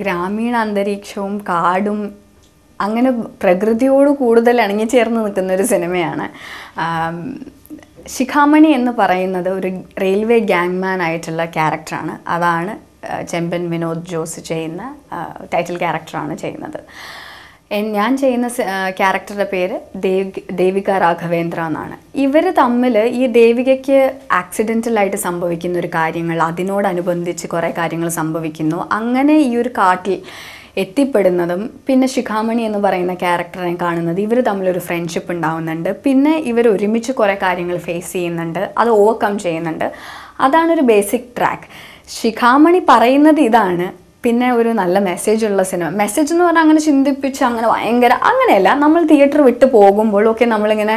ഗ്രാമീണ അന്തരീക്ഷവും കാടും അങ്ങനെ പ്രകൃതിയോട് കൂടുതൽ ചേർന്ന് നിൽക്കുന്ന ഒരു സിനിമയാണ് ശിഖാമണി എന്ന് പറയുന്നത് ഒരു റെയിൽവേ മാൻ ആയിട്ടുള്ള ക്യാരക്ടറാണ് അതാണ് ചെമ്പൻ വിനോദ് ജോസ് ചെയ്യുന്ന ടൈറ്റിൽ ക്യാരക്ടറാണ് ചെയ്യുന്നത് ഞാൻ ചെയ്യുന്ന ക്യാരക്ടറുടെ പേര് ദേവിക രാഘവേന്ദ്ര എന്നാണ് ഇവർ തമ്മിൽ ഈ ദേവികയ്ക്ക് ആക്സിഡൻറ്റലായിട്ട് സംഭവിക്കുന്ന ഒരു കാര്യങ്ങൾ അതിനോടനുബന്ധിച്ച് കുറേ കാര്യങ്ങൾ സംഭവിക്കുന്നു അങ്ങനെ ഈ ഒരു കാട്ടിൽ എത്തിപ്പെടുന്നതും പിന്നെ ശിഖാമണി എന്ന് പറയുന്ന ക്യാരക്ടറിനെ കാണുന്നത് ഇവർ തമ്മിലൊരു ഫ്രണ്ട്ഷിപ്പ് ഉണ്ടാവുന്നുണ്ട് പിന്നെ ഇവർ ഒരുമിച്ച് കുറേ കാര്യങ്ങൾ ഫേസ് ചെയ്യുന്നുണ്ട് അത് ഓവർകം ചെയ്യുന്നുണ്ട് അതാണൊരു ബേസിക് ട്രാക്ക് ശിഖാമണി പറയുന്നത് ഇതാണ് പിന്നെ ഒരു നല്ല മെസ്സേജ് ഉള്ള സിനിമ മെസ്സേജ് എന്ന് പറഞ്ഞാൽ അങ്ങനെ ചിന്തിപ്പിച്ച് അങ്ങനെ ഭയങ്കര അങ്ങനെയല്ല നമ്മൾ തിയേറ്റർ വിട്ട് പോകുമ്പോഴൊക്കെ നമ്മളിങ്ങനെ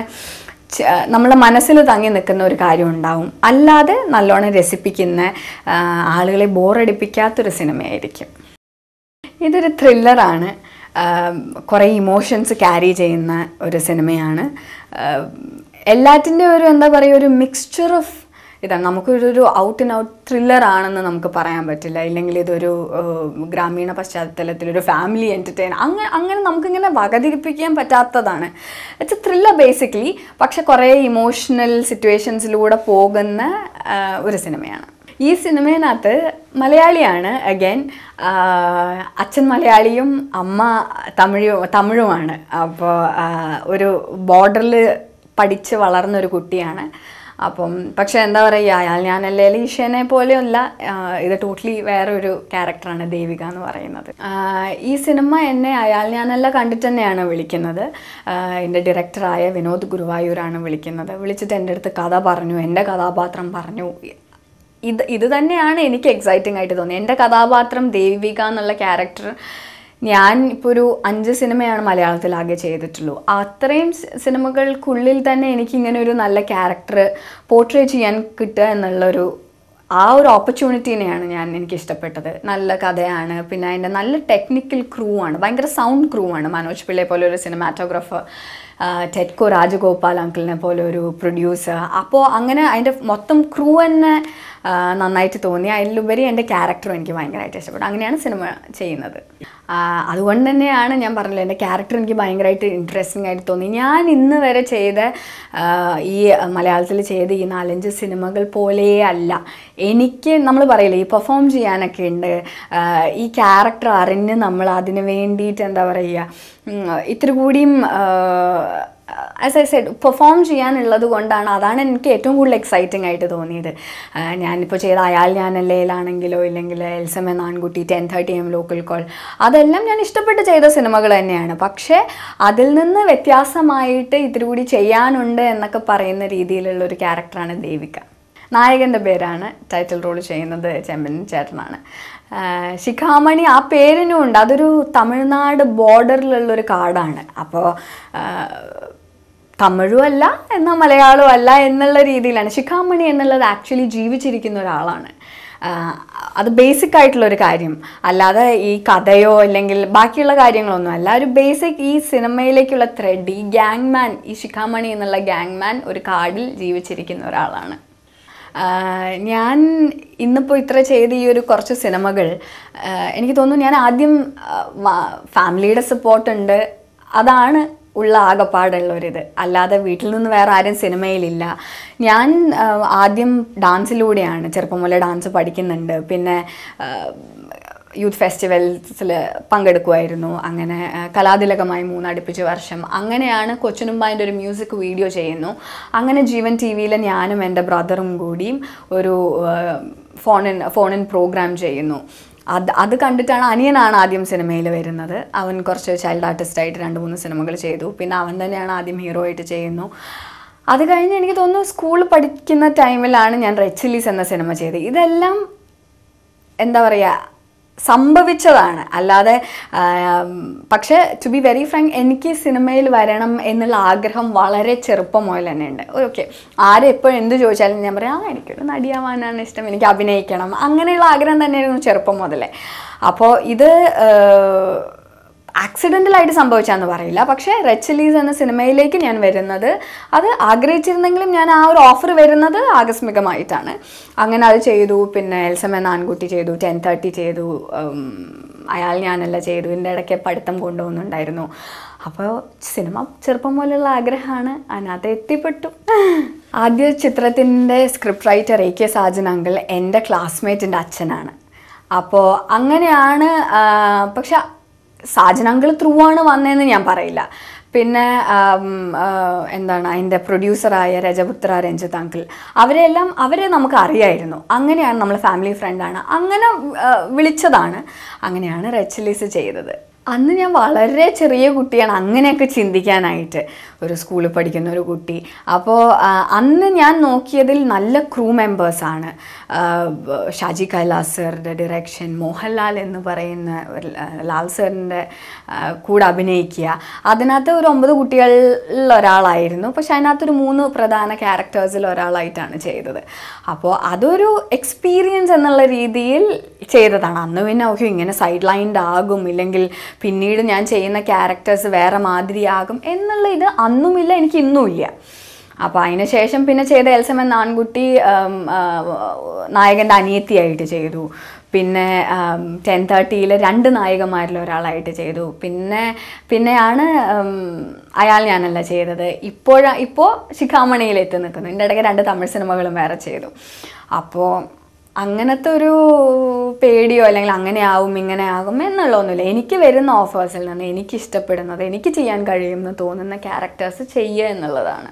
നമ്മളെ മനസ്സിൽ തങ്ങി നിൽക്കുന്ന ഒരു കാര്യം ഉണ്ടാവും അല്ലാതെ നല്ലോണം രസിപ്പിക്കുന്ന ആളുകളെ ബോറടിപ്പിക്കാത്തൊരു സിനിമയായിരിക്കും ഇതൊരു ത്രില്ലറാണ് കുറേ ഇമോഷൻസ് ക്യാരി ചെയ്യുന്ന ഒരു സിനിമയാണ് എല്ലാറ്റിൻ്റെ ഒരു എന്താ പറയുക ഒരു മിക്സ്ചർ ഓഫ് ഇതാണ് നമുക്കൊരു ഔട്ട് ആൻഡ് ഔട്ട് ത്രില്ലർ ആണെന്ന് നമുക്ക് പറയാൻ പറ്റില്ല ഇല്ലെങ്കിൽ ഇതൊരു ഗ്രാമീണ പശ്ചാത്തലത്തിൽ ഒരു ഫാമിലി എൻ്റർടൈൻ അങ്ങനെ അങ്ങനെ നമുക്കിങ്ങനെ വകതിരിപ്പിക്കാൻ പറ്റാത്തതാണ് ഇറ്റ്സ് എ ത്രില്ലർ ബേസിക്കലി പക്ഷെ കുറേ ഇമോഷണൽ സിറ്റുവേഷൻസിലൂടെ പോകുന്ന ഒരു സിനിമയാണ് ഈ സിനിമയിനകത്ത് മലയാളിയാണ് അഗൈൻ അച്ഛൻ മലയാളിയും അമ്മ തമിഴ് തമിഴുമാണ് അപ്പോൾ ഒരു ബോർഡറിൽ പഠിച്ച് വളർന്നൊരു കുട്ടിയാണ് അപ്പം പക്ഷേ എന്താ പറയുക അയാൾ ഞാൻ അല്ലെങ്കിൽ ഈശനെ പോലെയല്ല ഇത് ടോട്ടലി വേറൊരു ക്യാരക്ടറാണ് ദേവിക എന്ന് പറയുന്നത് ഈ സിനിമ എന്നെ അയാൾ ഞാനല്ല കണ്ടിട്ട് തന്നെയാണ് വിളിക്കുന്നത് എൻ്റെ ഡയറക്ടറായ വിനോദ് ഗുരുവായൂരാണ് വിളിക്കുന്നത് വിളിച്ചിട്ട് എൻ്റെ അടുത്ത് കഥ പറഞ്ഞു എൻ്റെ കഥാപാത്രം പറഞ്ഞു ഇത് ഇത് തന്നെയാണ് എനിക്ക് എക്സൈറ്റിംഗ് ആയിട്ട് തോന്നിയത് എൻ്റെ കഥാപാത്രം ദേവിക എന്നുള്ള ക്യാരക്ടർ ഞാൻ ഇപ്പോൾ ഒരു അഞ്ച് സിനിമയാണ് മലയാളത്തിൽ ആകെ ചെയ്തിട്ടുള്ളൂ അത്രയും സിനിമകൾക്കുള്ളിൽ തന്നെ എനിക്കിങ്ങനെ ഒരു നല്ല ക്യാരക്ടർ പോർട്രേ ചെയ്യാൻ കിട്ടുക എന്നുള്ളൊരു ആ ഒരു ഓപ്പർച്യൂണിറ്റീനെയാണ് ഞാൻ എനിക്ക് ഇഷ്ടപ്പെട്ടത് നല്ല കഥയാണ് പിന്നെ അതിൻ്റെ നല്ല ടെക്നിക്കൽ ക്രൂ ആണ് ഭയങ്കര സൗണ്ട് ക്രൂ ആണ് മനോജ് പിള്ളയെ പോലെ ഒരു സിനിമാറ്റോഗ്രാഫർ ടെറ്റ്കോ രാജഗോപാൽ അങ്കിളിനെ പോലെ ഒരു പ്രൊഡ്യൂസർ അപ്പോൾ അങ്ങനെ അതിൻ്റെ മൊത്തം ക്രൂ തന്നെ നന്നായിട്ട് തോന്നി അതിലുപരി എൻ്റെ ക്യാരക്ടറും എനിക്ക് ഭയങ്കരമായിട്ട് ഇഷ്ടപ്പെട്ടു അങ്ങനെയാണ് സിനിമ ചെയ്യുന്നത് അതുകൊണ്ട് തന്നെയാണ് ഞാൻ പറഞ്ഞത് എൻ്റെ ക്യാരക്ടർ എനിക്ക് ഭയങ്കരമായിട്ട് ഇൻട്രസ്റ്റിംഗ് ആയിട്ട് തോന്നി ഞാൻ ഇന്ന് വരെ ചെയ്ത ഈ മലയാളത്തിൽ ചെയ്ത ഈ നാലഞ്ച് സിനിമകൾ പോലെ അല്ല എനിക്ക് നമ്മൾ പറയില്ലേ ഈ പെർഫോം ചെയ്യാനൊക്കെ ഉണ്ട് ഈ ക്യാരക്ടർ അറിഞ്ഞ് നമ്മൾ അതിന് വേണ്ടിയിട്ട് എന്താ പറയുക ഇത്തിരി കൂടിയും ആസ് ഐ സെഡ് പെർഫോം ചെയ്യാനുള്ളത് കൊണ്ടാണ് അതാണ് എനിക്ക് ഏറ്റവും കൂടുതൽ എക്സൈറ്റിംഗ് ആയിട്ട് തോന്നിയത് ഞാനിപ്പോൾ ചെയ്ത അയാൾ ഞാൻ ഞാനല്ലേലാണെങ്കിലോ ഇല്ലെങ്കിൽ എൽസം എന്ന ആൺകുട്ടി ten thirty M local call അതെല്ലാം ഞാൻ ഇഷ്ടപ്പെട്ട് ചെയ്ത സിനിമകൾ തന്നെയാണ് പക്ഷേ അതിൽ നിന്ന് വ്യത്യാസമായിട്ട് ഇതിൽ കൂടി ചെയ്യാനുണ്ട് എന്നൊക്കെ പറയുന്ന രീതിയിലുള്ള ഒരു ക്യാരക്ടറാണ് ദേവിക നായകൻ്റെ പേരാണ് ടൈറ്റിൽ റോൾ ചെയ്യുന്നത് ചെമ്പൻ ചേട്ടനാണ് ശിഖാമണി ആ പേരിനും ഉണ്ട് അതൊരു തമിഴ്നാട് ബോർഡറിലുള്ളൊരു കാടാണ് അപ്പോൾ തമിഴും അല്ല എന്നാൽ മലയാളവും അല്ല എന്നുള്ള രീതിയിലാണ് ശിഖാമണി എന്നുള്ളത് ആക്ച്വലി ജീവിച്ചിരിക്കുന്ന ഒരാളാണ് അത് ബേസിക് ആയിട്ടുള്ള ഒരു കാര്യം അല്ലാതെ ഈ കഥയോ അല്ലെങ്കിൽ ബാക്കിയുള്ള കാര്യങ്ങളൊന്നും അല്ല ഒരു ബേസിക് ഈ സിനിമയിലേക്കുള്ള ത്രെഡ് ഈ ഗ്യാങ് മാൻ ഈ ശിഖാമണി എന്നുള്ള ഗ്യാങ് മാൻ ഒരു കാർഡിൽ ജീവിച്ചിരിക്കുന്ന ഒരാളാണ് ഞാൻ ഇന്നിപ്പോൾ ഇത്ര ചെയ്ത ഈ ഒരു കുറച്ച് സിനിമകൾ എനിക്ക് തോന്നുന്നു ഞാൻ ആദ്യം ഫാമിലിയുടെ സപ്പോർട്ടുണ്ട് അതാണ് ഉള്ള ആകെപ്പാടുള്ളൊരിത് അല്ലാതെ വീട്ടിൽ നിന്ന് വേറെ ആരും സിനിമയിലില്ല ഞാൻ ആദ്യം ഡാൻസിലൂടെയാണ് ചെറുപ്പം മുതലേ ഡാൻസ് പഠിക്കുന്നുണ്ട് പിന്നെ യൂത്ത് ഫെസ്റ്റിവൽസിൽ പങ്കെടുക്കുമായിരുന്നു അങ്ങനെ കലാതിലകമായി മൂന്നടുപ്പിച്ച വർഷം അങ്ങനെയാണ് കൊച്ചനുമ്പായൻ്റെ ഒരു മ്യൂസിക് വീഡിയോ ചെയ്യുന്നു അങ്ങനെ ജീവൻ ടി വിയിൽ ഞാനും എൻ്റെ ബ്രദറും കൂടിയും ഒരു ഫോണിൻ ഫോണിൻ പ്രോഗ്രാം ചെയ്യുന്നു അത് അത് കണ്ടിട്ടാണ് അനിയനാണ് ആദ്യം സിനിമയിൽ വരുന്നത് അവൻ കുറച്ച് ചൈൽഡ് ആർട്ടിസ്റ്റായിട്ട് രണ്ട് മൂന്ന് സിനിമകൾ ചെയ്തു പിന്നെ അവൻ തന്നെയാണ് ആദ്യം ഹീറോ ആയിട്ട് ചെയ്യുന്നു അത് കഴിഞ്ഞ് എനിക്ക് തോന്നുന്നു സ്കൂൾ പഠിക്കുന്ന ടൈമിലാണ് ഞാൻ റെച്ചിലീസ് എന്ന സിനിമ ചെയ്തത് ഇതെല്ലാം എന്താ പറയുക സംഭവിച്ചതാണ് അല്ലാതെ പക്ഷേ ടു ബി വെരി ഫ്രാങ്ക് എനിക്ക് സിനിമയിൽ വരണം എന്നുള്ള ആഗ്രഹം വളരെ ചെറുപ്പം മുതൽ തന്നെ ഉണ്ട് ഓക്കെ ആരെപ്പോഴും എന്ത് ചോദിച്ചാലും ഞാൻ പറയാം ആ എനിക്കൊരു നടിയാവാനാണ് ഇഷ്ടം എനിക്ക് അഭിനയിക്കണം അങ്ങനെയുള്ള ആഗ്രഹം തന്നെയായിരുന്നു ചെറുപ്പം മുതലേ അപ്പോൾ ഇത് ആക്സിഡൻ്റലായിട്ട് സംഭവിച്ചാന്ന് പറയില്ല പക്ഷേ റെച്ചലീസ് എന്ന സിനിമയിലേക്ക് ഞാൻ വരുന്നത് അത് ആഗ്രഹിച്ചിരുന്നെങ്കിലും ഞാൻ ആ ഒരു ഓഫർ വരുന്നത് ആകസ്മികമായിട്ടാണ് അങ്ങനെ അത് ചെയ്തു പിന്നെ എൽസം എന്ന ആൺകുട്ടി ചെയ്തു ടെൻ തേർട്ടി ചെയ്തു അയാൾ ഞാനല്ല ചെയ്തു എൻ്റെ ഇടയ്ക്ക് പഠിത്തം കൊണ്ടുപോകുന്നുണ്ടായിരുന്നു അപ്പോൾ സിനിമ ചെറുപ്പം പോലെയുള്ള ആഗ്രഹമാണ് അതിനകത്ത് എത്തിപ്പെട്ടു ആദ്യ ചിത്രത്തിൻ്റെ script writer A K Sajan uncle എൻ്റെ ക്ലാസ്മേറ്റിൻ്റെ അച്ഛനാണ് അപ്പോൾ അങ്ങനെയാണ് പക്ഷെ സാജൻ ത്രൂ ആണ് വന്നതെന്ന് ഞാൻ പറയില്ല പിന്നെ എന്താണ് അതിൻ്റെ പ്രൊഡ്യൂസറായ രജപുത്ര രഞ്ജിത് അങ്കിൾ അവരെല്ലാം അവരെ നമുക്ക് അറിയായിരുന്നു അങ്ങനെയാണ് നമ്മൾ ഫാമിലി ഫ്രണ്ടാണ് അങ്ങനെ വിളിച്ചതാണ് അങ്ങനെയാണ് റെച്ചലീസ് ചെയ്തത് അന്ന് ഞാൻ വളരെ ചെറിയ കുട്ടിയാണ് അങ്ങനെയൊക്കെ ചിന്തിക്കാനായിട്ട് ഒരു സ്കൂളിൽ പഠിക്കുന്ന ഒരു കുട്ടി അപ്പോൾ അന്ന് ഞാൻ നോക്കിയതിൽ നല്ല ക്രൂ മെമ്പേഴ്സാണ് ഷാജി കൈലാസ് സാറിൻ്റെ ഡിറക്ഷൻ മോഹൻലാൽ എന്ന് പറയുന്ന ലാൽ സാറിൻ്റെ കൂടെ അഭിനയിക്കുക അതിനകത്ത് ഒരു ഒമ്പത് കുട്ടികളിൽ ഒരാളായിരുന്നു പക്ഷെ അതിനകത്തൊരു മൂന്ന് പ്രധാന ക്യാരക്ടേഴ്സിൽ ഒരാളായിട്ടാണ് ചെയ്തത് അപ്പോൾ അതൊരു എക്സ്പീരിയൻസ് എന്നുള്ള രീതിയിൽ ചെയ്തതാണ് അന്ന് പിന്നെ ഓക്കെ ഇങ്ങനെ സൈഡ് ലൈൻഡ് ആകും ഇല്ലെങ്കിൽ പിന്നീട് ഞാൻ ചെയ്യുന്ന ക്യാരക്ടേഴ്സ് വേറെ മാതിരിയാകും എന്നുള്ള ഇത് അന്നുമില്ല എനിക്ക് ഇന്നുമില്ല അപ്പോൾ അതിന് ശേഷം പിന്നെ ചെയ്ത എൽസം എന്ന ആൺകുട്ടി നായകൻ്റെ അനിയത്തിയായിട്ട് ചെയ്തു പിന്നെ ടെൻ തേർട്ടിയിൽ രണ്ട് നായകന്മാരിൽ ഒരാളായിട്ട് ചെയ്തു പിന്നെ പിന്നെയാണ് അയാൾ ഞാനല്ല ചെയ്തത് ഇപ്പോഴാണ് ഇപ്പോൾ ശിഖാമണിയിൽ എത്തി നിൽക്കുന്നു എൻ്റെ ഇടയ്ക്ക് രണ്ട് തമിഴ് സിനിമകളും വേറെ ചെയ്തു അപ്പോൾ അങ്ങനത്തെ ഒരു പേടിയോ അല്ലെങ്കിൽ അങ്ങനെ ആവും ഇങ്ങനെ ആകും എന്നുള്ളതൊന്നുമില്ല എനിക്ക് വരുന്ന ഓഫേഴ്സിൽ നിന്ന് എനിക്ക് ഇഷ്ടപ്പെടുന്നത് എനിക്ക് ചെയ്യാൻ കഴിയുമെന്ന് തോന്നുന്ന ക്യാരക്ടേഴ്സ് ചെയ്യുക എന്നുള്ളതാണ്